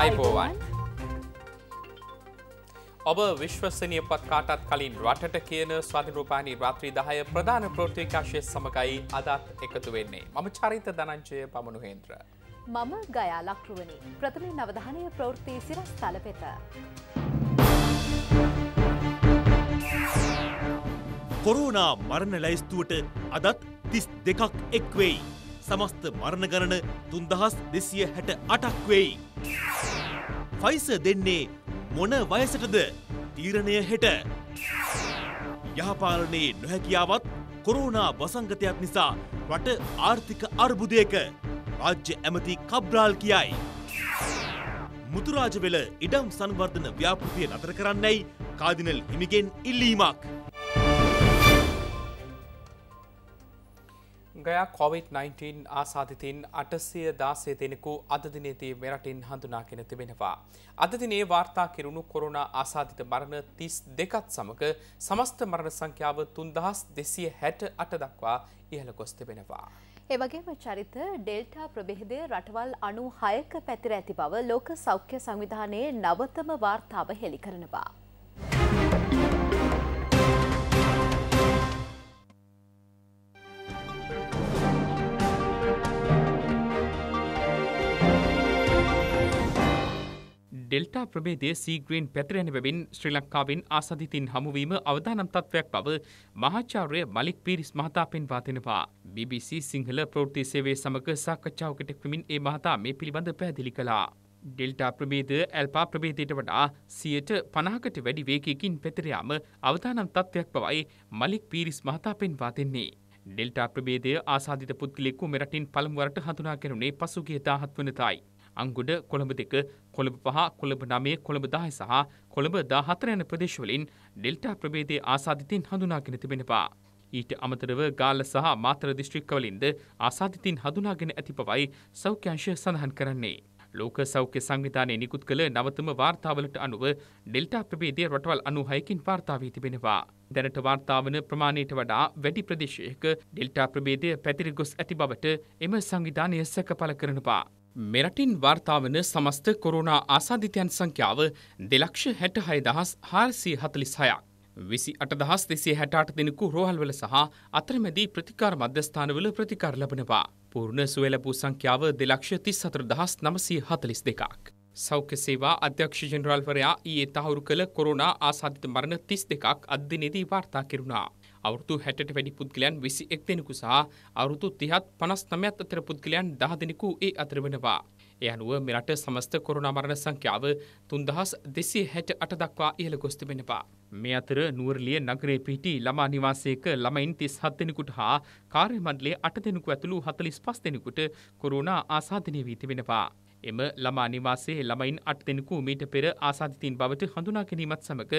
අයිබෝවන් ඔබ විශ්වසනය පත්කාටත් කලින් රටට කියන ස්වාධිරූපානී රාත්‍රී දහය ප්‍රධාන ප්‍රෘතිකාශය සමඟයි අදත් එකතු වෙන්නේ මම චරිත දනංචය පමණුහේන්ද්‍ර. මම ගයා ලක්රුවනි ප්‍රථමින් නවධානය ප්‍රවෘත්ති සිරස් තලපෙත. කොරෝනා මරණ ලැයිස්තුවට අදත් තිස් දෙකක් එක්වෙයි. සමස්ත මරණ ගණන තුන්දහස් දෙසිය හැට අටක් වෙයි. ෆයිස දෙන්නේ මොන වයසටද තීරණය හෙට. යහපාලනයේ නොහැකියාවත් කොරෝනා වසංගතයක් නිසා රට ආර්ථික අර්බුදයක රාජ්‍ය ඇමති කබ්්‍රාල් කියයි. මුතුරාජවෙල ඉඩම් සංවර්ධන ව්‍යාපෘතිය නතර කරන්නයි කාදිනල් හිමිගෙන් ඉල්ලීමක්. ගයා COොVID-19 ආසාධිතින් අටසය දාසේ දෙනෙකු අදදිනේදී මෙරටින් හඳුනාගෙන තිබෙනවා. අදදිනේ වාර්තා කිරුණු කොරුණ ආසාධිත මරණ තිස් දෙකත් සමඟ සමස්ත මරණ සංඛ්‍යාව තුන්දහස් දෙසිය හැට අට දක්වා ඉහළ ගොස් තිබෙනවා. ඒවගේම චරිත ඩෙල්ටා ප්‍රබෙහිදය රටවල් අනු හයක පැතිර ඇති බව ලෝක සෞඛ්‍ය සංවිධානයේ නවතම වාර්තාව හෙළි කරනවා. ඩෙල්ටා ප්‍රබේදය සීග්‍රීන් පැතිරෙන බැවින් ශ්‍රී ලංකාවෙන් ආසධිතින් හමුවීම අවදානම් තත්ත්වයක් බව මහාචාර්ය මලික් පීරිස් මහතා පෙන්වා දෙනවා. BBC සිංහල ප්‍රවෘත්ති සේවය සමග සාකච්ඡාවකට එක්වමින් ඒ මහතා මේ පිළිබඳ පැහැදිලි කළා. ඩෙල්ටා ප්‍රබේදය ඇල්පා ප්‍රබේදයට වඩා සියට පනාකට වැඩි වේකයකින් පැතිරයාම අවදානම් තත්ත්වයක් බවයි මලික් පීරිස් මහතා පෙන්වා දෙන්නේ. ඩෙල්ටා ප්‍රබේදය ආසාධිත පුද්ගලෙක්කු මෙරටින් පළමුවරට හඳුනා කෙනුනේ පසුගේ දාහත් වනතයි. අංගුඩ කොළඹ දෙක කොළඹ පහ කොළඹ නමේ කොළඹ දාහ සහ කොළඹ දාහතර යන ප්‍රදේශවලින් ඩෙල්ටා ප්‍රබේදය ආසාධිතයෙන් හඳුනාගෙන තිබෙනවා. ඊට අමතරව ගාල සහ මාතර දිස්ත්‍රික්කවලින්ද ආසාධිතින් හඳුනාගෙන ඇති පවයි සෞඛ්‍යංශ සඳහන් කරන්නේ. ලෝක සෞඛ්‍ය සංවිධානය නිකුත් කළ නවතම වාර්තාවලට අනුව ඩෙල්ටා ප්‍රබේදය රටවල් අනුහයකින් වාර්තාාවී තිබෙනවා. දැනට වාර්තාාවන ප්‍රමාණයට වඩා වැඩි ප්‍රදේශයක ඩෙල්ටා ප්‍රබේදය පැතිරිගොස් ඇති බවට එම සංවිධානය සැකපල කරනවා. මෙරටින් වාර්තාාවන සමස්ත කොරුණා ආසාධිතයන් සංඛ්‍යාව දෙලක්ෂ හැට හයදහස් හාරසිය හතලිස් හයක්. විසි අටදහස් දෙසේ හැටාට දෙනෙකු රෝහල්වල සහ අත්‍රමැදී ප්‍රතිකාර මධ්‍යස්ථානවල ප්‍රතිකාර ලබනවා. පූර්ණ සුවලපු සංඛ්‍යාව දෙලක්ෂ තිස් සතර දහස් නමසී හතලිස් දෙකක්. සෞඛ්‍ය සේවා අධ්‍යක්ෂ ජෙනරල්වරයා ඊයේ තහවුරු කළ කොරුණා ආසාධිත මරණ තිස් දෙකක් අධ්‍යනේදී වාර්තා කෙරුණා. අවුරුදු 60ට වැඩි පුද්ගලයන් 21 දෙනෙකු සහ අවුරුදු 30ත් 59ත් අතර පුද්ගලයන් 10 දෙනෙකු ඒ අතර වෙනවා. ඒ අනුව මෙරට සමස්ත කොරුණා මරණ සංඛ්‍යාව 3268 දක්වා ඉහළ ගොස් තිබෙනවා. මේ අතර නුවරළිය නගරේ පිහිටි ළමා නිවාසයක ළමයින් 37 දෙනෙකුට හා කාර්ය මණ්ඩලයේ 8 දෙනෙකු ඇතුළු 45 දෙනෙකුට කොරුණා ආසාදනය වී තිබෙනවා. එම ළමා නිවාසයේ ළමයින් 8 දෙනෙකු මීට පෙර ආසාදිතින් බවට හඳුනා ගැනීමත් සමග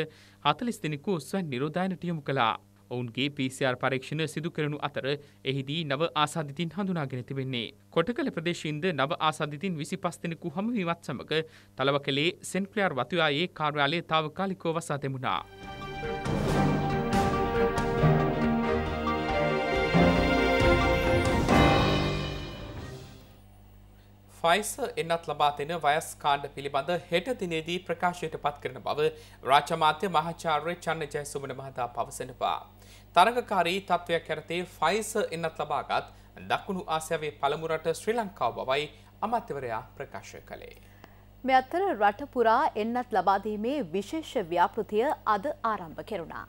40 දෙනෙකු ස්වයං නිරෝධායනට යොමු කළා. ඔවුන්ගේ PCR පරීක්ෂණ සිදු කරනු අතර එහිදී නව ආසාධිතින් හඳුනාගෙන තිබෙන්නේ. කොටකල ප්‍රදේශින්ද නව ආසාධිතින් විසි පස්තෙනෙකු හම වීමත් සමඟ තලවකලේ සෙන්ක්ලයාර් වතුයායේ කාර්යාලය තාවකාලිකෝ වසා දෙමුණා. ෆයිස එන්නත් ලබා දෙන වයස් කාණ්ඩ පිළිබඳ හෙට දිනේදී ප්‍රකාශයට පත් කරන බව රාජමාත්‍ය මහාචාර්ය චන්න ජයසුමන මහතා පවසනවා. තරගකාරී තත්ත්වයක් ඇරතේ ෆයිස එන්නත් ලබාගත් දක්ුණු ආසයාවේ පළමුරට ශ්‍රී ලංකාව බවයි අමත්‍යවරයා ප්‍රකාශ කළේ. මෙ අත්තර රට පුරා එන්නත් ලබාදීමේ විශේෂ ව්‍යාපෘතිය අද ආරම්භ කෙරුණා.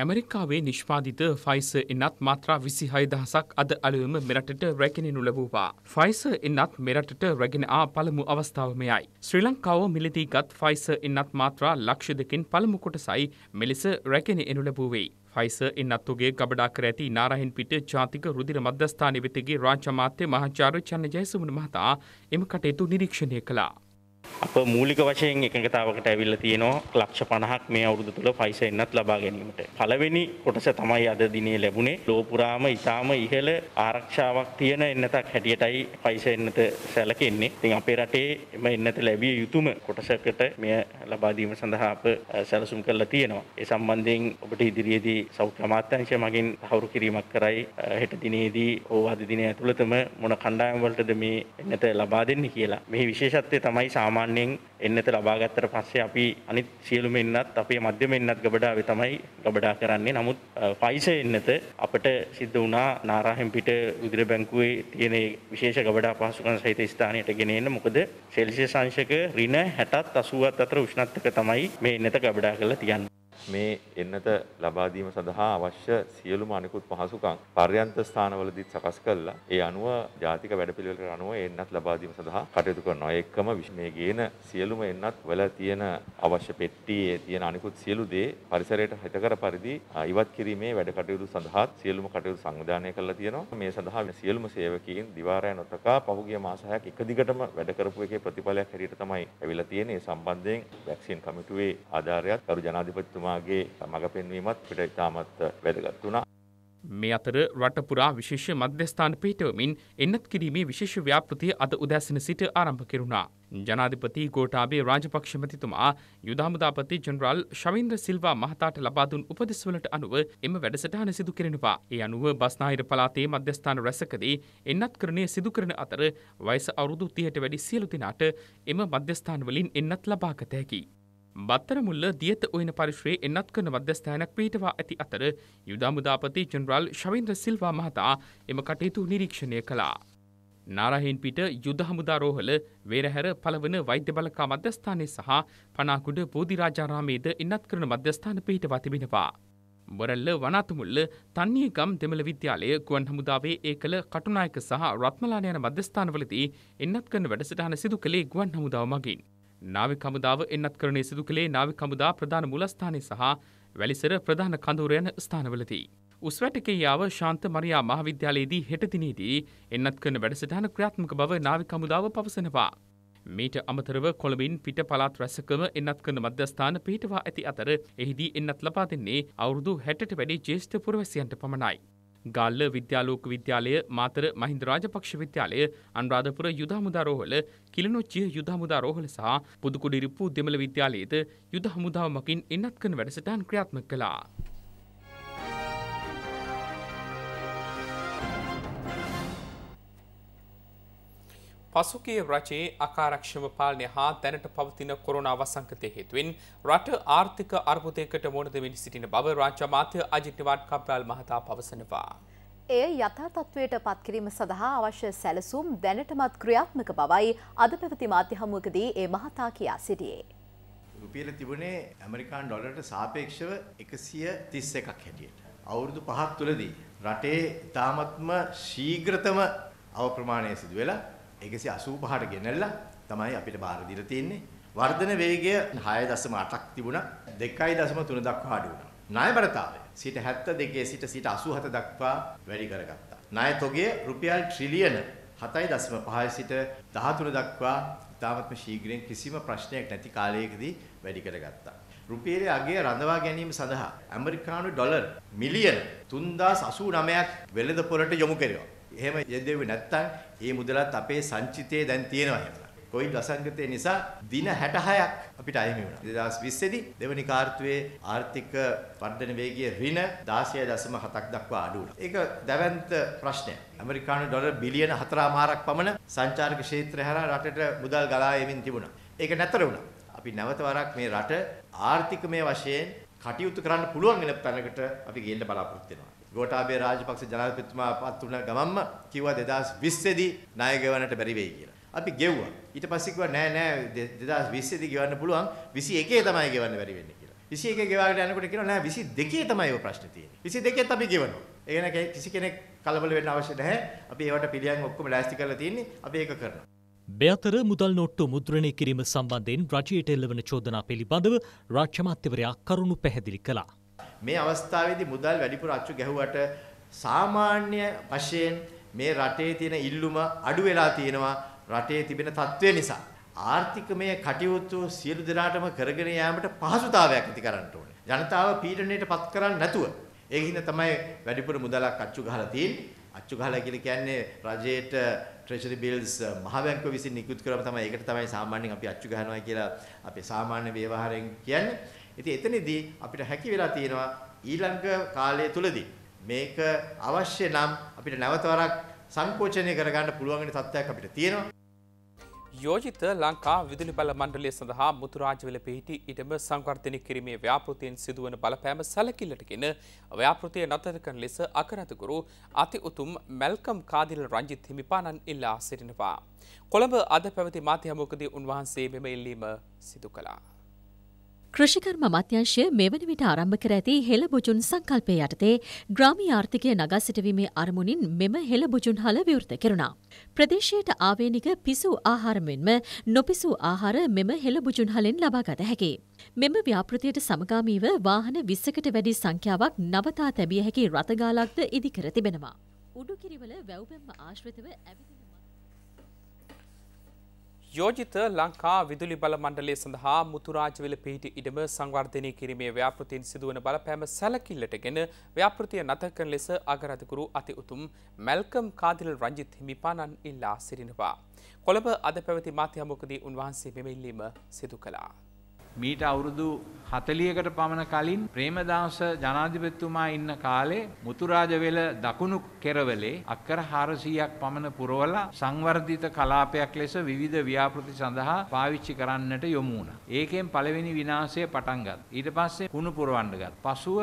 ඇමරිකාවේ නිෂ්පාදිත ෆයිස එන්නත් මාත්‍රා විසි හයදහසක් අද අලුවම මෙරටට රැගෙනනු ලැබූවා. ෆයිස එන්නත් මෙරටට රැගෙන ආ පළමු අවස්ථාවමයයි. ශ්‍රී ලංකාව මිලදීගත් ෆයිස එන්නත් මාත්‍රා ලක්ෂ දෙකින් පළමු කොටසයි මෙලෙස රැගෙන එනු ලැබූවෙයි. ෆයිස එන්නත්තුගේ ගබඩා කර ඇති නාරහින් පිට ජාතික රුදිර මධ්‍යස්ථානය වෙතගේ රාජ්‍යමාත්‍ය මහාචාර්ය චන්න ජයසුමන මහතා එම කටයුතු නිරීක්ෂණය කළා. අප මූලික වශයෙන් එකඟතාවකට ඇවිල්ල තියෙනවා ලක්ෂ පණහක් මේ අවුරුදු තුළ පයිස එන්නත් ලබා ගැනීමට. පළවෙනි කොටස තමයි අද දිනේ ලැබුණේ ලෝපුරාම ඉතාම ඉහළ ආරක්ෂාවක් තියෙන එන්නතක් හැටියටයි පයිස එන්නත සැලකෙන්නේ. ඉතින් අපේ රටේ එම එන්නත ලැබිය යුතුම කොටසකට මෙය ලබා දීම සඳහා අප සැලසුම් කරලා තියෙනවා. ඒ සම්බන්ධයෙන් ඔබට ඉදිරියේදී සෞඛ්‍ය අමාත්‍යාංශය මගින් තහවුරු කිරීමක් කරයි හෙට දිනේදී හෝ අද දිනේ ඇතුළතම මොන කණ්ඩායම් වලටද මේ එන්නත ලබා දෙන්නේ කියලා. මේ විශේෂත්වය තමයි සාමාන්‍ය සාමාන්‍යයෙන් එන්නත ලබා ගත්තට පස්සේ අපි අනිත් සියලුම එන්නත් අපේ මධ්‍යම එන්නත් ගබඩාවේ තමයි ගබඩා කරන්නේ. නමුත් ෆයිස එන්නත අපිට සිද්ධ වුණා නාරාහෙන් පිට විදුර බැංකුවේ තියෙන විශේෂ ගබඩා පහසුකම් සහිත ස්ථානයට ගෙන එන්න. මොකද සෙල්සියස් අංශක ඍණ 60ත් 80ත් අතර උෂ්ණත්වක තමයි මේ එන්නත ගබඩා කරලා තියන්නේ. මේ එන්නත ලබා දීම සඳහා අවශ්‍ය සියලුම අනිකුත් පහසුකම් පර්යන්ත ස්ථානවලදීත් සකස් කළා. ඒ අනුව ජාතික වැඩපිළිවෙලට අනුව එන්නත් ලබා දීම සඳහා කටයුතු කරනවා. ඒකම මේ ගේන සියලුම එන්නත් වල තියෙන අවශ්‍ය පෙට්ටියේ තියෙන අනිකුත් සියලු දේ පරිසරයට හිතකර පරිදි ඉවත් කිරීමේ වැඩ කටයුතු සඳහා සියලුම කටයුතු සංවිධානය කරලා තියෙනවා. මේ සඳහා සියලුම සේවකීන් දිවාරය නොතකා පහුගිය මාස 6ක් එක දිගටම වැඩ කරපු එකේ ප්‍රතිඵලයක් හැටියට තමයි ඇවිල්ලා තියෙන්නේ. ඒ සම්බන්ධයෙන් වැක්සින් කමිටුවේ ආධාරයත් කරු ජනාධිපතිතුමා එතුමාගේ මඟ පෙන්වීමත් පිට ඉතාමත් වැදගත් වුණා. මේ අතර රටපුරා විශේෂ මධ්‍යස්ථාන පිහිටවමින් එන්නත් කිරීමේ විශේෂ ව්‍යාපෘතිය අද උදැසන සිට ආරම්භ කෙරුණා. ජනාධිපති ගෝටාබේ රාජපක්ෂ මැතිතුමා යුදහමුදාපති ජනරාල් ශවින්ද්‍ර සිල්වා මහතාට ලබාදුන් උපදෙස්වලට අනුව එම වැඩසටහන සිදු කෙරෙනවා. ඒ අනුව බස්නාහිර පළාතේ මධ්‍යස්ථාන රැසකදී එන්නත් කරණය සිදු කරන අතර වයස අවුරුදු 30ට වැඩි සියලු දෙනාට එම මධ්‍යස්ථාන වලින් එන්නත් ලබාගත හැකියි. බත්තරමුල්ල දියත ඔයන පරිශ්‍රයේ එන්නත් කරන මධ්‍යස්ථානයක් පිහිටවා ඇති අතර යුදාමුදාපති ජනරල් ශවින්ද්‍ර සිල්වා මහතා එම කටයුතු නිරීක්ෂණය කළා. නාරහින් පිට යුද හමුදාරෝහල වේරහැර පළවන වෛද්‍ය බලකා මධ්‍යස්ථානය සහ පනාකුඩ බෝධිරාජාරාමේද එන්නත් කරන මධ්‍යස්ථාන පිහිටවා තිබෙනවා. බොරල්ල වනතුමුල්ල තන්නේ ගම් දෙමළ විද්‍යාලය ගුවන් හමුදාවේ ඒ කළ කටුනායක සහ රත්මලාන යන මධ්‍යස්ථානවලදී එන්නත් කරන වැඩසටහන සිදු කළේ ගුවන් හමුදාව මගින්. නාවික හමුදාව එන්නත් කරණය සිදු කළේ නාවික හමුදා ප්‍රධාන මුලස්ථානය සහ වැලිසර ප්‍රධාන කඳවුර යන ස්ථානවලදී. උස්වැටකේයාව ශාන්ත මරයා මහාවිද්‍යාලයේදී හෙටදිනේදී එන්නත් කරන වැඩසටහන ක්‍රියාත්මක බව නාවික හමුදාව පවසනවා. මීට අමතරව කොළඹින් පිට පළාත් රැසකම එන්නත් කරන මධ්‍යස්ථාන පිහිටවා ඇති අතර එහිදී එන්නත් ලබා දෙන්නේ අවුරුදු හැටට වැඩි ජේෂ්ඨ පුරවැසියන්ට පමණයි. ගාල්ල විද්‍යාලෝක විද්‍යාලය මාතර මහින්ද රාජපක්ෂ විද්‍යාලය අනුරාධපුර යුද හමුදා රෝහල කිලිනොච්චිය යුද හමුදා රෝහල සහ පුදුකුඩිරිප්පු දෙමළ විද්‍යාලයේද යුද හමුදාව මගින් එන්නත් කරන වැඩසටහන් ක්‍රියාත්මක කළා. පසුගේ රජයේ අකාරක්ෂම පාලනය හා දැනට පවතින කොරුණ අවසංකතය හේතුවෙන් රට ආර්ථික අර්බුදයකට මොනදමින් සිටින බව රාජ්‍යමාතය අජිත්‍යවාට කම්ප්‍රාල් මහතා පවසනවා. එය යථා තත්ත්වයට පත්කිරීම සඳහා අවශ්‍ය සැලසුම් දැනටමත් ක්‍රියාත්මක බවයි අද පැවති මාධ්‍ය හමුවකදී ඒ මහතා කියා සිටියේ. රුපියල තිබුණේ ඇමරිකාන් ඩොලට සාපේක්ෂව එකසිය තිස්ස එකක් හැටියට. අවුරුදු පහක් තුළදී රටේ ඉතාමත්ම ශීග්‍රතම අවප්‍රමාණය සිදු වෙලා 185ට ගෙනල්ලා තමයි අපිට බාර දීලා තියෙන්නේ. වර්ධන වේගය 6.8ක් තිබුණා 2.3 දක්වා අඩු වුණා. ණය බරතාවය 72 සිට 87 දක්වා වැඩි කරගත්තා. ණය තොගය රුපියල් ට්‍රිලියන 7.5 සිට 13 දක්වා ඉතාමත්ම ශීඝ්‍රයෙන් කිසිම ප්‍රශ්නයක් නැති කාලයකදී වැඩි කරගත්තා. රුපියලේ අගය රඳවා ගැනීම සඳහා ඇමරිකානු ඩොලර් මිලියන 3089ක් වෙළඳ පොළට යොමු කෙරුවා. එහෙම යෙදෙව්වේ නැත්තම් මේ මුදලත් අපේ සංචිතයේ දැන් තියෙනවා එහෙම. කොවිඩ් අසංගතය නිසා දින 66ක් අපිට අහිමි වුණා. 2020 දී දෙවනි කාර්තුවේ ආර්ථික වර්ධන වේගය ඍණ 16.7ක් දක්වා අඩු වුණා. ඒක දැවැන්ත ප්‍රශ්නයක්. ඇමරිකානු ඩොලර් බිලියන 4.5ක් පමණ සංචාරක ක්ෂේත්‍රය හරහා රටට මුදල් ගලා එමින් තිබුණා. ඒක නැතර වුණා. අපි නැවත වරක් මේ රට ආර්ථිකමය වශයෙන් කටයුතු කරන්න පුළුවන් වෙන තැනකට අපි ගෙන්න බලාපොරොත්තු වෙනවා. ගෝඨාභය රාජපක්ෂ ජනාධිපතිතුමා පත් වුණ ගමන්ම කිව්වා 2020 දී ණය ගෙවන්නට බැරි වෙයි කියලා. අපි ගෙව්වා. ඊට පස්සේ කිව්වා නෑ නෑ 2020 දී ගෙවන්න පුළුවන් 21 තමයි ගෙවන්න බැරි වෙන්නේ කියලා. 21 ගෙවාගෙන යනකොට කියනවා නෑ 22 තමයි ඔය ප්‍රශ්නේ තියෙන්නේ. 22ත් අපි ගෙවනවා. ඒ කියන්නේ කිසි කෙනෙක් කලබල වෙන්න අවශ්‍ය නැහැ. අපි ඒවට පිළියම් ඔක්කොම ලෑස්ති කරලා තියෙන්නේ. අපි ඒක කරනවා. බෙතර මුදල් නොට්ටු මුද්‍රණය කිරීම සම්බන්ධයෙන් රජයට එල්ලවන චෝදනා පිළිබඳව රාජ්‍ය මාත්‍යවරයා කරුණු පැහැදිලි කළා. මේ අවස්ථාවේදී මුදල් වැඩිපුර අච්චු ගැහුවට සාමාන්‍ය වශයෙන් මේ රටේ තියෙන ඉල්ලුම අඩු වෙලා තියෙනවා රටේ තිබෙන තත්ත්වය නිසා. ආර්ථිකමය කටයුතු සියලු දෙනාටම කරගෙන යාමට පහසුතාවයක් ඇති කරන්න ඕනේ. ජනතාව පීඩණයට පත් කරන්නේ නැතුව. ඒක හින්දා තමයි වැඩිපුර මුදලක් අච්චු ගහලා තියෙන්නේ. අච්චු ගහලා කියලා කියන්නේ රජයට ට්‍රෙෂරි බිල්ස් මහ බැංකුව විසින් නිකුත් කරාම තමයි ඒකට තමයි සාමාන්‍යයෙන් අපි අච්චු ගහනවා කියලා අපේ සාමාන්‍ය ව්‍යවහාරයෙන් කියන්නේ. ඉතින් එතනදී අපිට හැකි වෙලා තියෙනවා ඊළඟ කාලය තුලදී මේක අවශ්‍ය නම් අපිට නැවත වරක් සංකෝචනය කරගන්න පුළුවන් වෙන තත්ත්වයක් අපිට තියෙනවා. යෝජිත ලංකා විදුලි බල මණ්ඩලය සඳහා මුතුරාජවල පිහිටි ඉඩම සංවර්ධනය කිරීමේ ව්‍යාපෘතියෙන් සිදුවන බලපෑම සැලකිල්ලටගෙන ව්‍යාපෘතිය නතර කරන ලෙස අකරතගුරු අති උතුම් මැල්කම් කාදිල රංජිත් හිමිපාණන් ඉල්ලා සිටිනවා. කොළඹ අද පැවති මාධ්‍යමෝකදී උන්වහන්සේ මෙම ඉල්ලීම සිදු කළා. කෘෂිකර්ම මත්‍යංශය මෙවැනි විට ආරම්භ කර ඇති හෙළබුජුන් සංකල්පය යටතේ ග්‍රාමීය ආර්ථිකය නගා සිටවීමේ අරමුණින් මෙම හෙළබුජුන් හල විවෘත කෙරුණා. ප්‍රදේශයට ආවේනික පිසූ ආහාර මෙන්ම නොපිසූ ආහාර මෙම හෙළබුජුන් හලෙන් ලබාගත හැකි. මෙම ව්‍යාපෘතියට සමගාමීව වාහන 20කට වැඩි සංඛ්‍යාවක් නවතා තැබිය හැකි රථගාලක්ද ඉදිකර තිබෙනවා. උඩුකිරිවල වැව්බැම්ම ආශ්‍රිතව ඇවිදින යෝජිත ලංකා විදුලි බල මණ්ඩලය සඳහා මුතුරාජවෙල පිහිටි ඉඩම සංවර්ධනය කිරීමේ ව්‍යාපෘතින් සිදුවන බලපෑම සැලකිල්ලටගෙන ව්‍යාපෘතිය නතකන ලෙස අගරධකරු අති උතුම් මැල්කම් කාදිල් රංජිත් හිමිපාණන් ඉල්ලා සිරිනවා. කොළඹ අද පැවති මාත්‍යහමුකදී උන්වහන්සේ මෙමඉල්ලීම සිදු කලා. මීට අවුරුදු 40කට පමණ කලින් ප්‍රේමදාස ජනාධිපතිතුමා ඉන්න කාලේ මුතුරාජවෙල දකුණු කෙරවලේ අක්කර 400ක් පමණ පුරවලා සංවර්ධිත කලාපයක් ලෙස විවිධ ව්‍යාපෘති සඳහා පාවිච්චි කරන්නට යොමු වුණා. ඒකෙන් පළවෙනි විනාශය පටන් ගත්තා. ඊට පස්සේ කුණු පුරවන්න ගත්තා. පසුව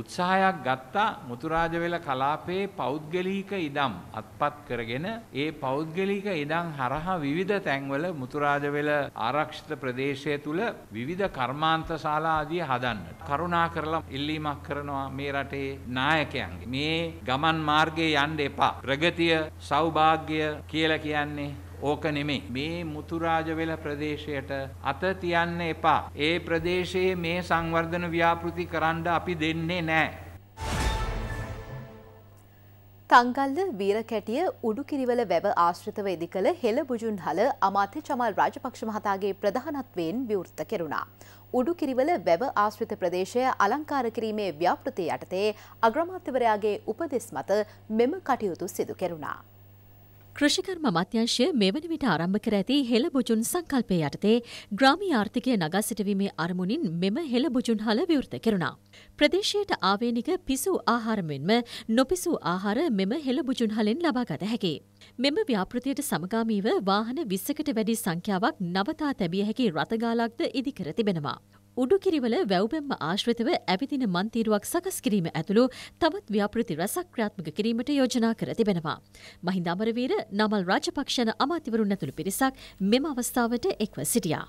උත්සාහයක් ගත්තා මුතුරාජවෙල කලාපයේ පෞද්ගලික ඉඩම් අත්පත් කරගෙන ඒ පෞද්ගලික ඉඩම් හරහා විවිධ තැන්වල මුතුරාජවෙල ආරක්ෂිත ප්‍රදේශය තුල විවිධ විවිධ කර්මාන්ත ශාලා ආදී හදන්නට. කරුණා කරලා ඉල්ලීමක් කරනවා මේ රටේ නායකයන්ගේ. මේ ගමන් මාර්ගයේ යන්න එපා. ප්‍රගතිය, සෞභාග්‍ය කියලා කියන්නේ ඕක නෙමෙයි. මේ මුතුරාජවෙල ප්‍රදේශයට අත තියන්න එපා. ඒ ප්‍රදේශයේ මේ සංවර්ධන ව්‍යාපෘති කරන්න අපි දෙන්නේ නැහැ. තංගල්ල වීරකැටිය උඩුකිරිවල වැව ආශ්‍රිතව ඉදි කළ හෙළබුජුන් හල අමාත්‍ය චමල් රාජපක්ෂ මහතාගේ ප්‍රධානත්වයෙන් විවෘත කෙරුණා. උඩුකිරිවල වැව ආශ්‍රිත ප්‍රදේශය අලංකාර කිරීමේ ව්‍යාපෘතිය යටතේ අග්‍රමාත්‍යවරයාගේ උපදෙස් මත මෙම කටයුතු සිදු කෙරුණා. කෘෂිකර්ම මත්‍යංශය මෙවැනි විට ආරම්භ කර ඇති හෙළබුජුන් සංකල්පය යටතේ ග්‍රාමීය ආර්ථිකය නගා සිටවීමේ අරමුණින් මෙම හෙළබුජුන් හල විවෘත කෙරුණා. ප්‍රදේශයට ආවේනික පිසු ආහාර මෙන්ම නොපිසු ආහාර මෙම හෙළබුජුන් හලෙන් ලබාගත හැකි. මෙම ව්‍යාපෘතියට සමගාමීව වාහන 20කට වැඩි සංඛ්‍යාවක් නවතා තැබිය හැකි රථගාලක්ද ඉදිකර තිබෙනවා. උඩුකිරිවල වැව්බැම්ම ආශ්‍රිතව ඇවිදින මන්තීරුවක් සකස් කිරීම ඇතුළු තවත් ව්‍යාපෘති රැසක් ක්‍රියාත්මක කිරීමට යෝජනා කර තිබෙනවා. මහින්ද අමරවීර නමල් රාජපක්ෂණ අමාතිවරුන් ඇතුළු පිරිසක් මෙම අවස්ථාවට එක්ව සිටියා.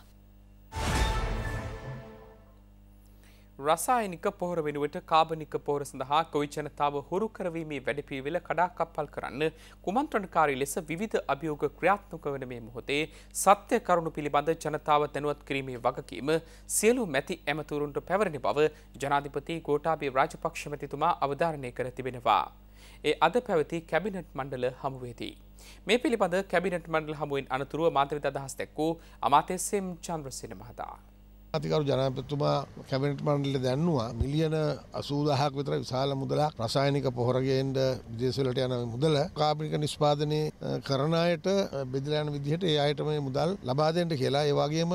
රසායනික පොහොර වෙනුවට කාබනික පොහොර සඳහා කොයි ජනතාව හුරු කරවීමේ වැඩපිළිවෙල කඩාකප්පල් කරන්න කුමන්ත්‍රණකාරී ලෙස විවිධ අභියෝග ක්‍රියාත්මක වන මේ මොහොතේ සත්‍ය කරුණු පිළිබඳ ජනතාව දැනුවත් කිරීමේ වගකීම සියලු මැති ඇමතුරුන්ට පැවරෙන බව ජනාධිපති ගෝඨාභය රාජපක්ෂ මැතිතුමා අවධාරණය කර තිබෙනවා. ඒ අද පැවති කැබිනට් මණ්ඩල හමුවේදී. මේ පිළිබඳ කැබිනට් මණ්ඩල හමුවෙන් අනතුරුව මාතවිත අදහස් දැක්වූ අමාත්‍යස්සෙම් චන්ද්‍රසින මහතා. අතිකරු ජනපතුමා කැබිනට මණ්ඩල දැන්නවා මිලියන අසූදහක් විතර විශාල මුදලක් රසායනික පොහොරගෙන්ට විදේශවලට යන මුදල කාපික නිෂ්පාදනය කරනයට බෙදිලයන විදිහට ඒ අයට මේ මුදල් ලබාදෙන්ට කියලා ඒවාගේම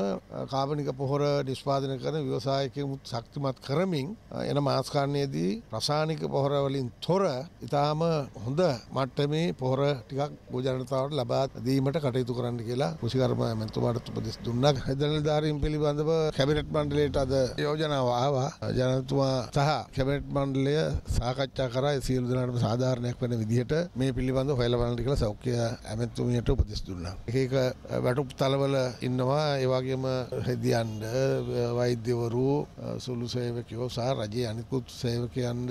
කාපනික පොහොර නිෂ්පාදන කරන ව්‍යවසායකමුත් ශක්තිමත් කරමින් එන මාස්කාරණයේදී ප්‍රසානික පොහොරවලින් තොර ඉතාම හොඳ මට්ටමේ පොහොර ටිකක් බෝජනතාවට ලබා දීමට කටයුතු කරන්න කියලා කෘෂිකර්ම ඇමතුමාට උපදෙස් දුන්නක් හැදනල්ධාරීන් පිළිබඳව කැ කැබිනට් මණ්ඩලයට අද යෝජනාව ආවා ජනතුමා සහ කැබිනට් මණ්ඩලය සාකච්ඡා කරා සියලු දෙනාටම සාධාරණයක් වෙන විදිහට මේ පිළිබඳව හොයලා බලන්න කියලා සෞඛ්‍ය ඇමතුමියට උපදෙස් දුන්නා. එක එක වැටුප් තලවල ඉන්නවා ඒ වගේම හෙදියන්ඩ වෛද්‍යවරු සුළු සේවකයෝ සහ රජයේ අනිකුත් සේවකයන්ට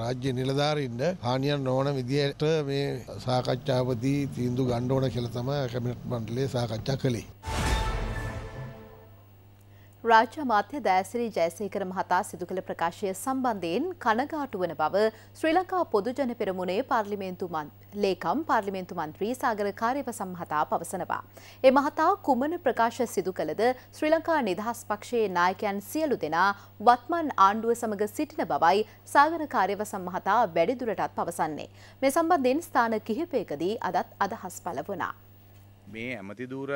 රාජ්‍ය නිලධාරීන්ට හානියක් නොවන විදිහට මේ සාකච්ඡාවදී තීන්දුව ගන්න ඕන කියලා තමයි කැබිනට් මණ්ඩලය සාකච්ඡා කළේ. රාජ්‍ය මාත්‍ය දෑසිරි ජයසේකර මහතා සිදු කළ ප්‍රකාශය සම්බන්ධයෙන් කනගාටු වන බව ශ්‍රී ලංකා පොදුජන පෙරමුණේ පාර්ලිමේන්තු ලේකම් පාර්ලිමේන්තු මන්ත්‍රී සාගර කාර්යවසම් මහතා පවසනවා. ඒ මහතා කුමන ප්‍රකාශ සිදු කළද ශ්‍රී ලංකා නිදහස් පක්ෂයේ නායකයන් සියලු දෙනා වත්මන් ආණ්ඩුව සමග සිටින බවයි සාගර කාර්යවසම් මහතා වැඩිදුරටත් පවසන්නේ. මේ සම්බන්ධයෙන් ස්ථාන කිහිපයකදී අදත් අදහස් පළ වුණා. මේ ඇමතිදූර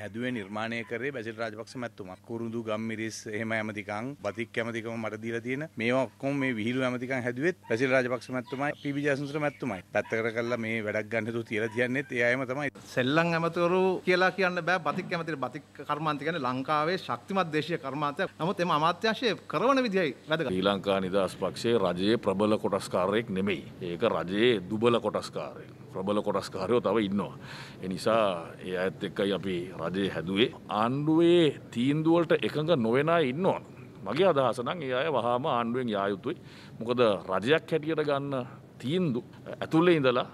හැදුවේ නිර්මාණය කරේ බැසිල් රාජපක්ෂ මැතිතුමා. කුරුඳු ගම්මිරිස් එහෙම ඇමතිකම් බතික් ඇමතිකම මට දීලා තියෙන මේවා ඔක්කොම මේ විහිළු ඇමතිකම් හැදුවෙත් බැසිල් රාජපක්ෂ මැතිතුමා පීබී ජයසුන්දර මැතිතුමයි. පැත්තකට කළා මේ වැඩක් ගන්න හදු තියලා තියන්නෙත් ඒ අයම තමයි. සෙල්ලම් ඇමතිවරු කියලා කියන්න බෑ බතික් ඇමතිට බතික් කර්මාන්ත කියන්නේ ලංකාවේ ශක්තිමත් දේශීය කර්මාන්තයක්. නමුත් එම අමාත්‍යාංශයේ කරන විදියයි වැදගත්. ශ්‍රී ලංකා නිදහස් පක්ෂයේ රජයේ ප්‍රබල කොටස්කාරයෙක් නෙමෙයි. ඒක රජයේ දුබල කොටස්කාරයෙක්. ප්‍රබල කොටස්කාරයෝ තව ඉන්නවා. එනිසා ඒ අඇත් එක්කයි අපි රජය හැදුවේ. ආණ්ඩුවේ තීන්දුවලට එකඟ නොවෙනා ඉන්නවා. මගේ අදහසනං ඒ අය වහාම ආණ්ඩුවෙන් යායුතුයි. මොකද රජයක් හැටියට ගන්න තීන්දු ඇතුල්ලේ ඉඳලා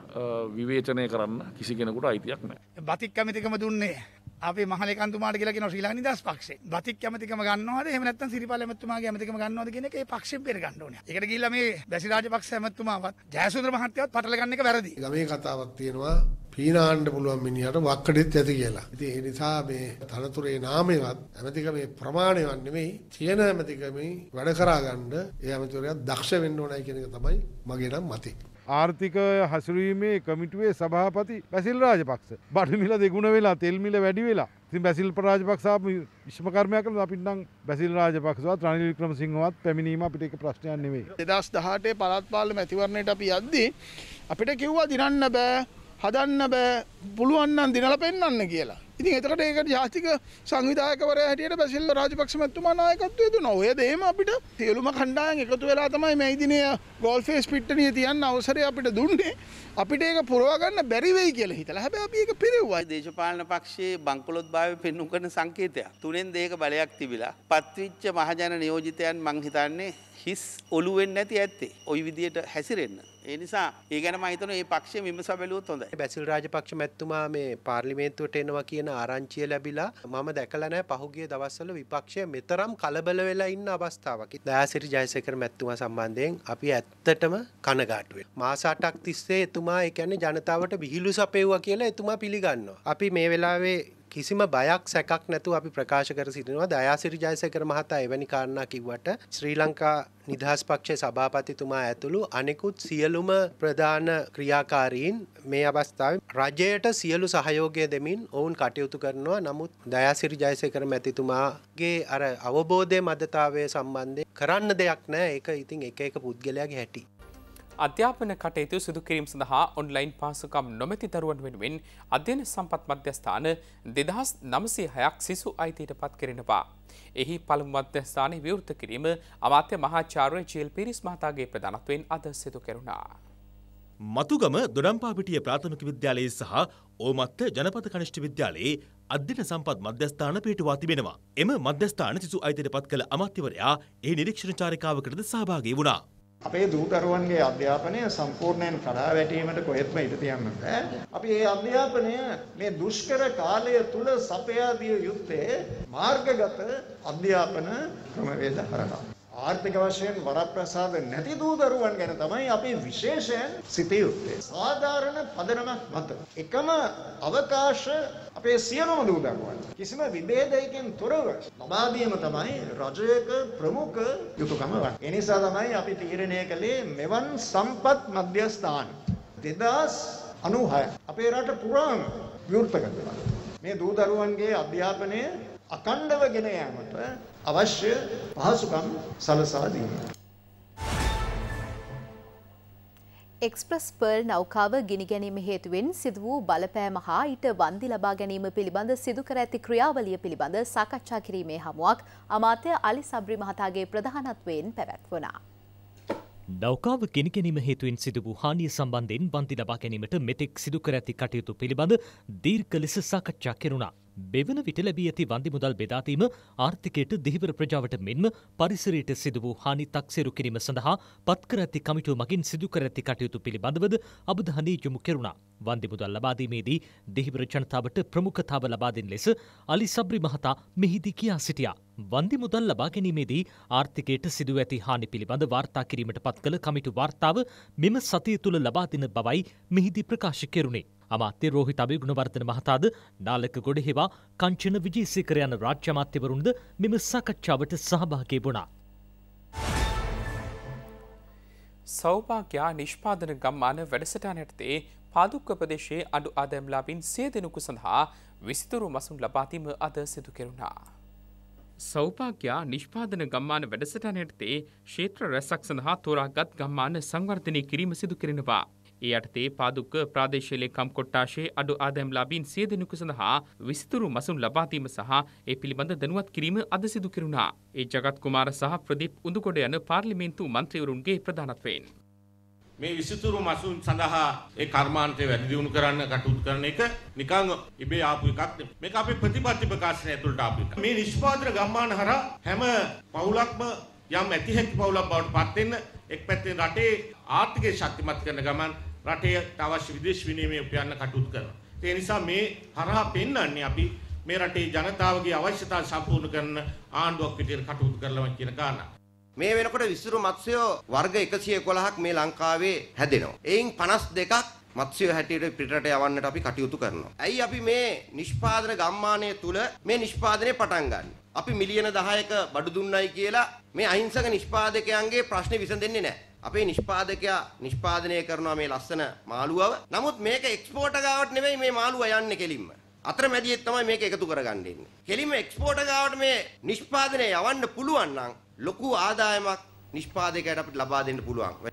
විවේචනය කරන්න කිසි කෙනෙකුට අයිතියක් නෑ. බතික් කමිතිකම දුන්නේ අපේ මහලේකන්තුමාට කියලා කියන ශ්‍රී ලංකා නිදහස් පක්ෂේ. බතික් කැමැතිකම ගන්නවද? එහෙම නැත්නම් සිරිපාල ඇමතිතුමාගේ ඇමතිකම ගන්නවද කියන එක ඒ පක්ෂයෙන් බේර ගන්න ඕනේ. ඒකට ගිහිල්ලා මේ බැසි රාජපක්ෂ ඇමතිතුමාවත් ජයසුන්දර මහත්තයාවත් පටල ගන්න එක වැරදි. ගමේ කතාවක් තියෙනවා පීනාන්න පුළුවන් මිනිහට වක්කඩෙත් ඇති කියලා. ඉතින් ඒ නිසා මේ තනතුරේ නාමයවත් ඇමතිකමේ ප්‍රමාණයවත් නෙමෙයි තියෙන ඇමතිකමේ වැඩ කරා ගන්න ඒ ඇමතිවරයා දක්ෂ වෙන්න ඕනයි කියන එක තමයි මගේ නම් මතේ. ආර්ථික හසුරීමේ කමිටුවේ සභහපති පැසිල් රාජපක්ෂ බඩමිල දෙගුණ වෙලා තෙල්මිල වැඩි වෙලා තින් බැසිල් ප්‍රරාජපක්ෂාම විශ්මකර්මයක් කළ අපිටනම් බැසිල් රාජපක්ෂවත් රනිල් වික්‍රම සිංහවත් පැමිණීම අපිට එක ප්‍රශ්නයක් නෙවෙයි. දෙදස් දහටේ පළත්පාල මැතිවරණයට අපි යද්දී අපිට කිව්වා දිනන්න බෑ හදන්න බෑ පුළුවන් නම් දිනලා පෙන්වන්න කියලා. ඉතින් එතකට ඒකට ජාතික සංවිධායකවර හැටියට බැසිල්ල රාජපක්ෂ මැතිතුමා නායකත්වය දුන්නා. ඔය දෙයම අපිට සියලුම කණ්ඩායම් එකතු වෙලා තමයි මේ දිනේ ගෝල් ෆේස් පිට්ටනිය තියන්න අවසරය අපිට දුන්නේ. අපිට ඒක පුරවා ගන්න බැරි වෙයි කියලා හිතලා. හැබැයි අපි ඒක පෙරෙව්වා. දේශපාලන පක්ෂයේ බංකොලොත් භාවය පෙන්වු කරන සංකේතයක්. තුනෙන් දෙයක බලයක් තිබිලා. පත්විච්ච මහජන නියෝජිතයන් මං හිතන්නේ හිස් ඔලුවෙන් නැති ඇත්තේ ඔයි විදියට හැසිරෙන්න්න. ඒ නිසා ඒගැන මහිතන ඒ පක්ෂ විමස බැලුවත් හොඳ බැසිල් රාජපක්ෂ මැත්තුමා මේ පාර්ලිමේන්තුවට එනවා කියන ආරංචිය ලැබිලා මම දැකලනෑ පහුගිය දවස්වල විපක්ෂය මෙතරම් කලබල වෙලා ඉන්න අවස්ථාවකි දෑසිරි ජයසකර මැත්තුමා සම්බන්ධයෙන් අපි ඇත්තටම කනගාටුවේ. මාසාටක් තිස්සේ එතුමා එකන්නේ ජනතාවට විහිලු සපෙව්වා කියලා එතුමා පිළිගන්නවා. අපි මේ වෙලාවේ කිසිම බයක් සැකක් නැතුව අපි ප්‍රකාශ කර සිටිනවා දයාසිරි ජයසේකර මහතා එවැනි කාරණා කිව්වට ශ්‍රී ලංකා නිදහස් පක්ෂ සභාපතිතුමා ඇතුළු අනෙකුත් සියලුම ප්‍රධාන ක්‍රියාකාරීන් මේ අවස්ථාව රජයට සියලු සහයෝගය දෙමින් ඔවුන් කටයුතු කරනවා නමුත් දයාසිරි ජයසේකර මැතිතුමාගේ අර අවබෝධය මදතාවය සම්බන්ධය කරන්න දෙයක් නෑ ඒක ඉතින් එක එක පුද්ගලයාගේ හැටි අධ්‍යාපන කටයුතු සිදු කිරීම සඳහා ඔන්ලයින් පාසුකම් නොමැති දරුවන් වෙනුවෙන් අධ්‍යන සම්පත් මධ්‍යස්ථාන දෙදහස් නමසේ හයක් සිසු අයිතයට පත් කරෙනවා. එහි පළමු මධ්‍යස්ථානය විවෘත කිරීම අමාත්‍ය මහාචාර්ය ජේල් පිරිස් මහතාගේ ප්‍රධානත්වයෙන් අද සිදු කෙරුණා. මතුගම දොඩම්පාපිටිය ප්‍රාථමික විද්‍යාලයේ සහ ඕමත්ත ජනපත කනිෂ්ඨ විද්‍යාලයේ අධ්‍යන සම්පත් මධ්‍යස්ථාන පිටුවා තිබෙනවා. එම මධ්‍යස්ථාන සිසු අයිතයට පත් කළ අමාත්‍යවරයා ඒ නිරීක්ෂණ චාරිකාවකටද සහභාගී වුණා. අපේ දූ දරුවන්ගේ අධ්‍යාපනය සම්පූර්ණයෙන් කඩා වැටීමට කොහෙත්ම ඉඩ තියන්න බෑ. අපි මේ අධ්‍යාපනය මේ දුෂ්කර කාලය තුල සපයා දිය යුත්තේ මාර්ගගත අධ්‍යාපන ක්‍රමවේද හරහා. ආර්ථික වශයෙන් වරප්‍රසාද නැති දූ දරුවන් ගැන තමයි අපි විශේෂයෙන් සිතිය යුත්තේ. සාධාරණ පදනමක් මත එකම අවකාශ අපේ සියලුම දූ දරුවන් කිසිම විභේදයකින් තොරව ලබා දීම තමයි රජයක ප්‍රමුඛ යුතුයකම වන්නේ. ඒ නිසා තමයි අපි තීරණය කළේ මෙවන් සම්පත් මධ්‍යස්ථාන 2096 අපේ රට පුරාම විවෘත කරනවා. මේ දූ දරුවන්ගේ අධ්‍යාපනය අකණ්ඩව ගෙන යාමට අවශ්‍ය පහසුකම් සලසා දීම. එක්ස්ප්‍රස් පර්ල් නෞකාව ගිනිගැනීම හේතුවෙන් සිදු වූ බලපෑම හා ඊට වන්දි ලබා ගැනීම පිළිබඳ සිදු කර ඇති ක්‍රියාවලිය පිළිබඳ සාකච්ඡා කිරීමේ හමුවක් අමාත්‍ය අලි සබ්‍රි මහතාගේ ප්‍රධානත්වයෙන් පැවැත්වනා. නෞකාව ගිනිගැනීම හේතුවෙන් සිදු වූ හානිය සම්බන්ධයෙන් වන්දි ලබා ගැනීමට මෙතෙක් සිදු කර ඇති කටයුතු පිළිබඳ දීර්ඝ ලෙස සාකච්ඡා කෙරුණා. මෙවන විට ලැබී ඇති වන්දි මුදල් බෙදාදීම ආර්ථිකයට දෙහිවර ප්‍රජාවට මෙන්ම පරිසරයට සිදු වූ හානි තක්සේරු කිරීම සඳහා පත්කර ඇති කමිටුව මගින් සිදු කර ඇති කටයුතු පිළිබඳවද අවධානය යොමු කෙරුණා. වන්දි මුදල් ලබාදීමේදී දෙහිවර ජනතාවට ප්‍රමුඛතාව ලබා දෙන ලෙස අලි සබ්රි මහතා මෙහිදී කියා සිටියා. වන්දි මුදල් ලබා ගැනීමේදී ආර්ථිකයට සිදුව ඇති හානි පිළිබඳ වාර්තා කිරීමට පත් කළ කමිටු වාර්තාව මෙම සතිය තුළ ලබා දෙන බවයි මෙහිදී ප්‍රකාශ කෙරුණේ. අමාත්‍ය රෝහිත අබිගුණවර්ධන මහතාද නාලක ගොඩහෙවා කංචන විජේසේකර යන රාජ්‍ය අමාත්‍යවරුන්ද මෙම සාකච්ඡාවට සහභාගී වුණා. සෞභාග්‍යා නිෂ්පාදන ගම්මාන වැඩසටාන යටතේ පාදුක්ක ප්‍රදේශයේ අඩු අදැම්ලාබින් සිය දෙනෙකු සඳහා විසිතුරු මසුන් ලබාදීම අද සිදු කෙරුණා. සෞපාගයා නිෂ්පාදන ගම්මාන වැඩසටනයටතේ ක්ෂේත්‍ර රැසක් සඳහා තෝරාගත් ගම්මාන සංවර්ධනය කිරීම සිදු කරනවා. ඒ අටතේ පාදුක්ක ප්‍රාදේශලේකම් කොට්ටාශයේ අඩු ආදැම් ලබීන් සිය දෙනෙකු සඳහා විසිතුරු මසුන් ලබාදීම සහ ඒ පිළිබඳ දැනුවත් කිරීම අද සිදු කෙරුණා. ඒ ජගත් කුමාර සහ ප්‍රදීප් උඳුකොඩ යන පාර්ලිමේන්තු මන්ත්‍රීවරුන්ගේ ප්‍රධානත්වයෙන්. මේ විසිතුරු මසුන් සඳහා ඒ කර්මාන්තය වැඩි දියුණු කරන්න කටයුතු කරන එක නිකන් ඉබේ ආපු එකක් නෙමෙයි. මේක අපේ ප්‍රතිපත්ති ප්‍රකාශනය ඇතුළට ආපු එක. මේ නිෂ්පාදන ගම්මාන හරහා හැම පවුලක්ම යම් ඇති හැකි පවුලක් බවට පත් වෙන්න එක් පැත්තෙන් රටේ ආර්ථිකය ශක්තිමත් කරන ගමන් රටේට අවශ්‍ය විදේශ විනිමය උපයන්න කටයුතු කරනවා. ඒ නිසා මේ හරහා පෙන්වන්නේ අපි මේ රටේ ජනතාවගේ අවශ්‍යතා සම්පූර්ණ කරන ආණ්ඩුවක් විදියට කටයුතු කරලම කියන කාරණා. මේ වෙනකොට විසුරු මත්ස්‍යෝ වර්ග 111ක් මේ ලංකාවේ හැදෙනවා. එයින් 52ක් මත්ස්‍ය හැටියට පිටරට යවන්නට අපි කටයුතු කරනවා. ඇයි අපි මේ නිෂ්පාදන ගම්මානය තුල මේ නිෂ්පාදනය පටන් ගන්න. අපි මිලියන 10ක බඩු දුන්නයි කියලා මේ අහිංසක නිෂ්පාදකයන්ගේ ප්‍රශ්නේ විසඳෙන්නේ නැහැ. අපේ නිෂ්පාදකයා නිෂ්පාදනය කරනවා මේ ලස්සන මාළුවව. නමුත් මේක එක්ස්පෝර්ට් ගාවට නෙවෙයි මේ මාළුව යන්නේ කෙලින්ම. අතරමැදියේ තමයි මේක එකතු කරගන්න ඉන්නේ. කෙලින්ම එක්ස්පෝර්ට් ගාවට මේ නිෂ්පාදනය යවන්න පුළුවන් නම් ලොකු ආදායමක් නිෂ්පාදකයට අපිට ලබා දෙන්න පුළුවන්.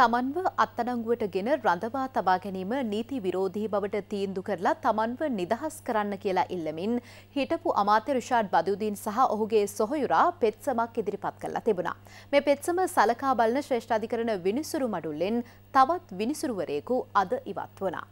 තමන්ව අත්අඩංගුවට ගෙන රඳවා තබා ගැනීම නීති විරෝධී බවට තීන්දු කරලා තමන්ව නිදහස් කරන්න කියලා ඉල්ලමින් හිටපු අමාත්‍ය රිෂාඩ් බදුදීන් සහ ඔහුගේ සොහොයුරා පෙත්සමක් ඉදිරිපත් කරලා තිබුණා. මේ පෙත්සම සලකා බලන ශ්‍රේෂ්ඨාධිකරණ විනිසුරු මඩුල්ලෙන් තවත් විනිසුරුවරයෙකු අද ඉවත් වුණා.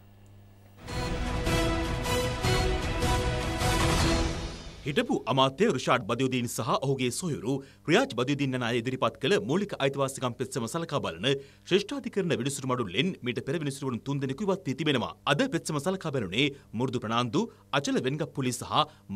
හිටපු අමාත්‍ය රිෂාඩ් බදියුදීන් සහ ඔහුගේ සොයුරු රියාජ් බදියුදීන් යන අය ඉදිරිපත් කළ මූලික අයිතිවාසිකම් පෙත්සම සලකා බලන ශ්‍රේෂ්ඨාධිකරණ විනිසුරු මඩුල්ලෙන් මීට පෙර විනිසුරුවරුන් තුන්දෙනෙකු ඉවත් වී තිබෙනවා. අද පෙත්සම සලකා බැලුනේ මුරුදු ප්‍රනාන්දු, අචල වෙන්ගප්පුලි සහ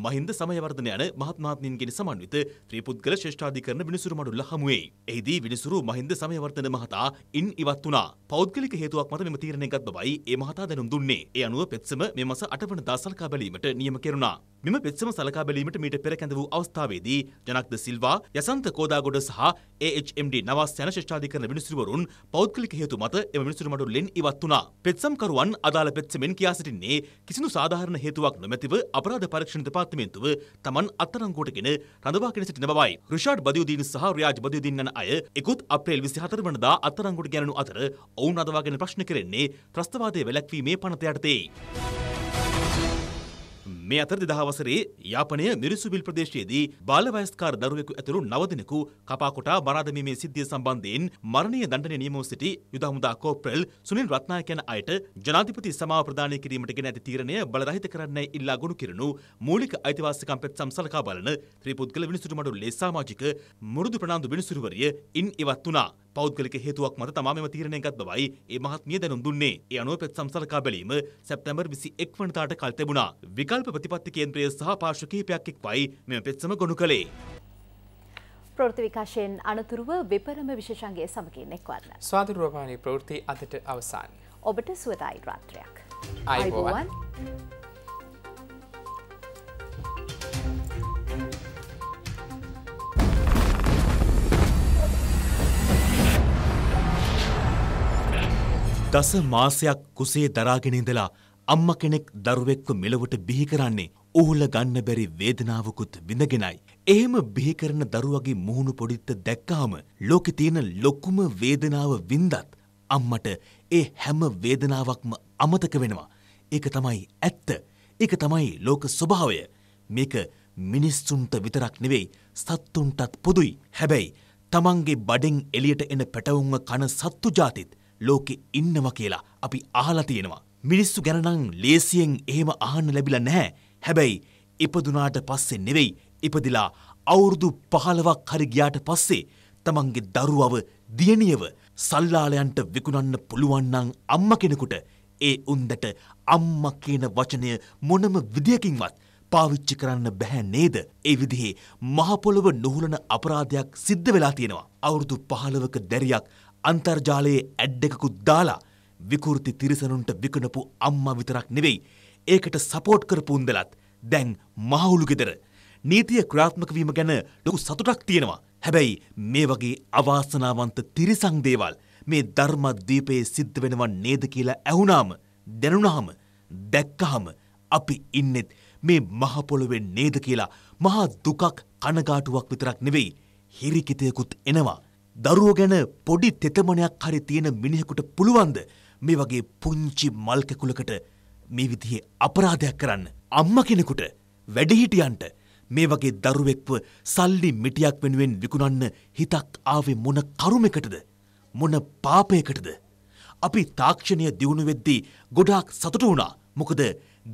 මහින්ද සමයවර්ධන යන මහත් මහත්මීන්ගෙන් සමන්විත ත්‍රිපුද්ගල ශ්‍රේෂ්ඨාධිකරණ විනිසුරු මඩුල්ල හමුවේ. එහිදී විනිසුරු මහින්ද සමයවර්ධන මහතා ඉන් ඉවත් වුණා. පෞද්ගලික හේතුවක් මත මෙම තීරණය ගත් බවයි ඒ මහතා දැනුම් දුන්නේ. ඒ අනුව පෙත්සම මේ මස 8 වනදා සලකා බැලීමට නියම කෙරුණා. මෙම පෙත්සම සලකා බැලීම කිරීමට මීට පෙර කැඳ වූ අවස්ථාවේදී ජනක්ද සිල්වා යසන්ත කෝදාගොඩ සහ AHMD නවස් යන ශිෂ්ඨාධිකරණ විනිසුරුවරුන් පෞද්ගලික හේතු මත එම විනිසුරු මඩුල්ලෙන් ඉවත් වුණා. පෙත්සම්කරුවන් අදාළ පෙත්සමෙන් කියා සිටින්නේ කිසිදු සාධාරණ හේතුවක් නොමැතිව අපරාධ පරීක්ෂණ දෙපාර්තමේන්තුව තමන් අත්අඩංගුවටගෙන රඳවාගෙන සිටින බවයි. රිෂාඩ් බදියුදීන් සහ රියාජ් බදියුදීන් යන අය එකත් අප්‍රේල් 24 වනදා අත්අඩංගුවට ගැනීම අතර ඔවුන් අදවාගෙන ප්‍රශ්න කරන්නේ ත්‍රස්තවාදයේ වැළැක්වීමේ පනත යටතේයි. මේ අතර දෙදහවසරේ යාපනය මිරිසුවිල් ප්‍රදේශයේදී බාලවයස්කාර දරුවෙකු ඇතුළු නවදිනෙකු කපාකොටා බරාදමීමේ සිද්ධිය සම්බන්ධයෙන් මරණීය දණ්ඩනය නියමව සිටි යුද හමුදා කෝප්‍රල් සුනිල් රත්නායක යන අයට ජනාධිපති සමාව ප්‍රදානය කිරීමට ගෙන ඇති තීරණය බලරහිත කරන්නයි ඉල්ලා ගොනු කිරුණු මූලික අයිතිවාසිකම් පෙත්සම් සලකා බලන ත්‍රිපුද්ගල විනිසුරු මඩුල්ලේ සමාජික මුරුදු ප්‍රනාන්දු විනිසුරුවරිය ඉන් ඉවත් වුණා. පෞද්ගලික හේතුවක් මත තමා මෙම තීරණය ගත් බවයි ඒ මහත්මිය දැනුම් දුන්නේ. ඒ අනුව පෙත්සම් සලකා බැලීම සැප්තැම්බර් 21 වනදාට කල් තිබුණා. විකල්ප ප්‍රතිපත්ති කේන්ද්‍රය සහ පාර්ශ්ව කිහිපයක් එක්වයි මෙම පෙත්සම ගොනු කළේ. ප්‍රෘති විකාශයෙන් අනතුරුව විපරම විශෂන්ගේ සමකින් එක්වන්න. ස්වාධරූපානී ප්‍රෘති අදට අවසාන්. ඔබට සුවදායි රාත්‍රයක්. අයිබෝවන්. දස මාසයක් කුසේ දරාගෙන ඉඳලා අම්ම කෙනෙක් දරුවෙක්ව මෙලොවට බිහි කරන්නේ ඔහුල ගන්න බැරි වේදනාවකුත් විඳගෙනයි. එහෙම බිහි කරන දරුවගේ මුහුණු පොඩිත්ත දැක්කාම ලෝකෙ තියෙන ලොකුම වේදනාව වින්දත් අම්මට ඒ හැම වේදනාවක්ම අමතක වෙනවා. ඒක තමයි ඇත්ත. ඒක තමයි ලෝක ස්වභාවය. මේක මිනිස්සුන්ට විතරක් නෙවෙයි සත්තුන්ටත් පොදුයි. හැබැයි තමන්ගේ බඩෙන් එලියට එන පැටවුන්ව කන සත්තු ජාතිත් ලෝකෙ ඉන්නවා කියලා අපි අහලා තියෙනවා. මිනිස්සු ගැනනං ලේසියෙන් එහෙම අහන්න ලැබිලා නැහැ. හැබැයි ඉපදුනාට පස්සේ නෙවෙයි ඉපදිලා අවුරුදු පහලවක් හරි ගියාට පස්සේ තමන්ගේ දරුවව දියණියව සල්ලාලයන්ට විකුණන්න පුළුවන් නම් අම්මා කෙනෙකුට ඒ උන්දට අම්මා කියන වචනය මොනම විදියකින්වත් පාවිච්චි කරන්න බැහැ නේද? ඒ විදිහේ මහ පොළොව නොහුලන අපරාධයක් සිද්ධ වෙලා තියෙනවා. අවුරුදු 15ක දැරියක් අන්තර්ජාලයේ ඇඩ් එකකුත් දාලා විකෘති තිරිසනුන්ට විකුණපු අම්මා විතරක් නෙවෙයි. ඒකට සපෝට් කරපු උන්දලත් දැන් මහවුලු ගෙදර නීතිය ක්‍රාත්මක වීම ගැන ලොකු සතුටක් තියෙනවා. හැබැයි මේ වගේ අවාසනාවන්ත තිරිසං දේවල් මේ ධර්මද්වීපයේ සිද්ධ වෙනවා නේද කියලා ඇහුණාම දැනුණාම දැක්කහම අපි ඉන්නෙත් මේ මහපොළොවෙන් නේද කියලා මහා දුකක් කනගාටුවක් විතරක් නෙවෙයි හිරිකිතයකුත් එනවා. දරුවෝ ගැන පොඩි තෙතමනයක් හරි තියෙන මිනිහෙකුට පුළුවන්ද මේ වගේ පුංචි මල් කැකුලකට මේ විදිහේ අපරාධයක් කරන්න අම්ම කෙනෙකුට වැඩිහිටියන්ට මේ වගේ දරුවෙක්ව සල්ලි මිටියක් වෙනුවෙන් විකුණන්න හිතක් ආවේ මොන කරුමකටද මොන පාපයකටද අපි තාක්ෂණය දියුණු වෙද්දී ගොඩාක් සතුටු වුණා මොකද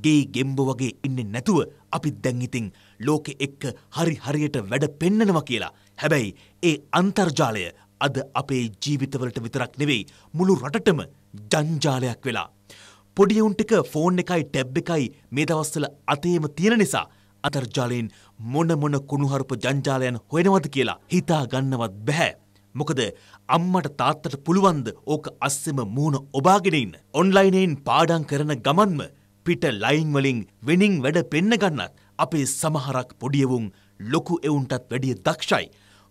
ගේ ගෙම්බ වගේ ඉන්නේ නැතුව අපි දැන් ඉතින් ලෝකෙ එක්ක හරි හරියට වැඩ පෙන්නනවා කියලා හැබැයි ඒ අන්තර්ජාලය අද අපේ ජීවිතවලට විතරක් නෙවෙයි මුළු රටටම ජංජාලයක් වෙලා. පොඩියවුන් ටික ෆෝන් එකයි ටැබ් එකයි මේ දවස්වල අතේම තියෙන නිසා අතර්ජාලයෙන් මොන මොන කුණුහරුප ජංජාලයන් හොයනවද කියලා හිතා ගන්නවත් බැහැ. මොකද අම්මට තාත්තට පුළුවන්ද ඕක අස්සෙම මූුණ ඔබාගෙන ඉන්න. ඔන්ලයිනයෙන් පාඩං කරන ගමන්ම පිට ලයින්වලින් වෙනින් වැඩ පෙන්න ගන්නත් අපේ සමහරක් පොඩියවුන් ලොකු එවුන්ටත් වැඩිය දක්ෂයි.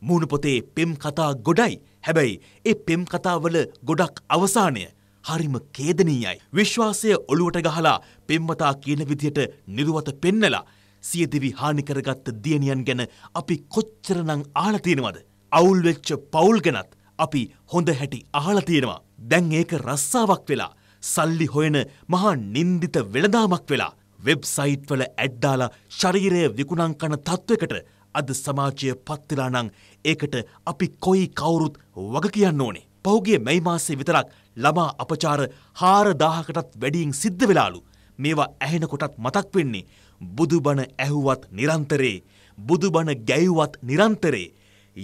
මූුණපොතේ පෙම් කතා ගොඩයි හැබැයි ඒ පෙම් කතාවල ගොඩක් අවසානය හරිම කේදනීයයි. විශ්වාසය ඔළුවට ගහලා පෙම්වතා කියන විදියට නිරුවත පෙන්නලා සියදිවි හානි කරගත්ත දියණියන් ගැන අපි කොච්චරනම් අහලා තියෙනවද? අවුල් වෙච්ච පවුල් ගැනත් අපි හොඳ හැටි අහලා තියෙනවා. දැන් ඒක රස්සාවක් වෙලා සල්ලි හොයන මහා නින්දිත වෙළඳාමක් වෙලා වෙබ්සයිට් වල ඇඩ්ඩාලා ශරීරය විකුණන් කන තත්ත්වයකට අද සමාජය පත්වෙලා නම් ඒකට අපි කොයි කවුරුත් වග කියන්න ඕනේ. පහුගිය මැයි මාසේ විතරක් ළමා අපචාර හාරදාහකටත් වැඩියෙන් සිද්ධ වෙලාලු. මේවා ඇහෙනකොටත් මතක් වෙන්නේ. බුදුබණ ඇහුවත් නිරන්තරේ. බුදුබණ ගැයුවත් නිරන්තරේ.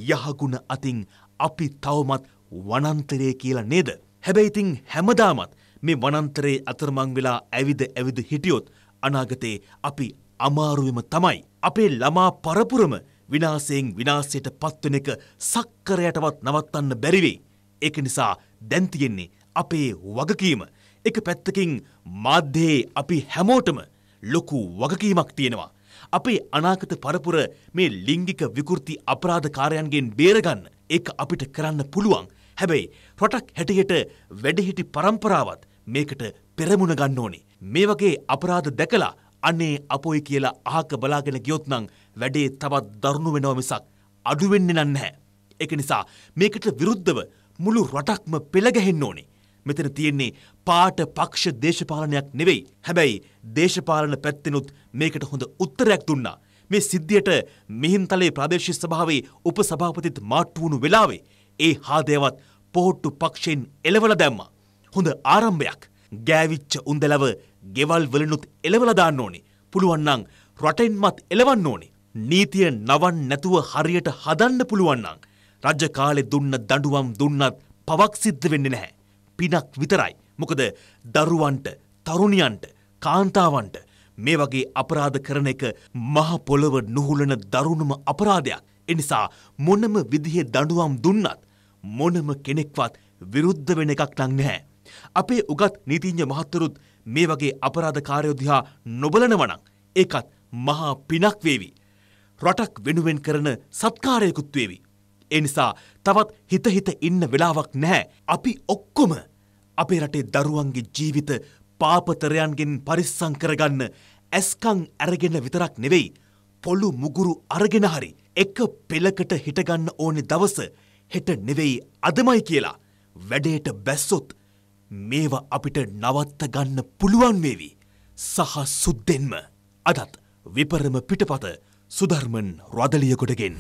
යහගුණ අතින් අපි තවමත් වනන්තරය කියලා නේද. හැබැයිතිං හැමදාමත් මේ වනන්තරයේ අතරමං වෙලා ඇවිද ඇවිද හිටියොත් අනාගතයේ අපි අමාරුවම තමයි. අපේ ළමා පරපුරම විනාසයෙන් විනාසයට පත්වන එක සක්කරයටවත් නවත්තන්න බැරිවේ. ඒක නිසා දැන්තියෙන්නේ අපේ වගකීම. එක පැත්තකින් මාධ්‍යයේ අපි හැමෝටම ලොකු වගකීමක් තියෙනවා. අපේ අනාගත පරපුර මේ ලිංගික විකෘති අපරාධකාරයන්ගෙන් බේරගන්න එක අපිට කරන්න පුළුවන්. හැබැයි රටක් හැටියට වැඩහිටි පරම්පරාවත් මේකට පෙරමුණ ගන්න ඕනි. මේ වගේ අපරාධ දැකලා අනේ අපොයි කියලා අහක බලාගෙන ගියොත්නං වැඩේ තවත් දරුණු වෙනව මිසක් අඩුවෙන්නේ නැහැ. එක නිසා මේකට විරුද්ධව මුළු රටක්ම පෙළගැහෙන්න ඕනේ. මෙතන තියෙන්නේ පාට පක්ෂ දේශපාලනයක් නෙවෙයි. හැබැයි දේශපාලන පැත්තෙනුත් මේකට හොඳ උත්තරයක් දුන්නා. මේ සිද්ධියට මිහින්තලේ ප්‍රාදේශීය සභාවේ උපසභාපතිත් මාට්ටු වුණු වෙලාවේ ඒ හාදේවත් පොහොට්ටු පක්ෂයෙන් එලවලා දැම්මා. හොඳ ආරම්භයක්. ගෑවිච්ච උන්දලව ගෙවල් වලිනුත් එලවලා දාන්න ඕනේ. පුළුවන් නම් රටෙන්මත් එලවන්න ඕනේ. නීතිය නවන් නැතුව හරියට හදන්න පුළුවන් නම් රජ කාලේ දුන්න දඬුවම් දුන්නත් පවක් සිද්ධ වෙන්නේ නැහැ. පිනක් විතරයි. මොකද දරුවන්ට තරුණියන්ට කාන්තාවන්ට මේ වගේ අපරාධ කරන එක මහපොළව නුහුලන දරුණුම අපරාධයක්. එනිසා මොනම විදිහේ දඩුවම් දුන්නත් මොනම කෙනෙක්වත් විරුද්ධ වෙන එකක් නං නැහැ. අපේ උගත් නීතිං්ඥ මහත්තරුත් මේ වගේ අපරාධකාරයෝදිහා නොබලනවනං ඒකත් මහා පිනක් වේවි. රටක් වෙනුවෙන් කරන සත්කාරයකුත්වේවි. එනිසා තවත් හිත හිත ඉන්න වෙලාවක් නැහැ. අපි ඔක්කොම අපේ රටේ දරුවන්ගේ ජීවිත පාපතරයන්ගෙන් පරිස්සම් කරගන්න ඇස්කං අරගෙන විතරක් නෙවෙයි. පොළු මුගුරු අරගෙන හරි එක පෙළකට හිටගන්න ඕනේ දවස හෙට නෙවෙයි අදමයි කියලා වැඩේට බැස්සොත් මේව අපිට නවත්ත ගන්න පුළුවන් වේවි. සහ සුද්දෙන්ම අදත් විපරම පිටපත සුධර්මන් රදලියකොටගෙන්.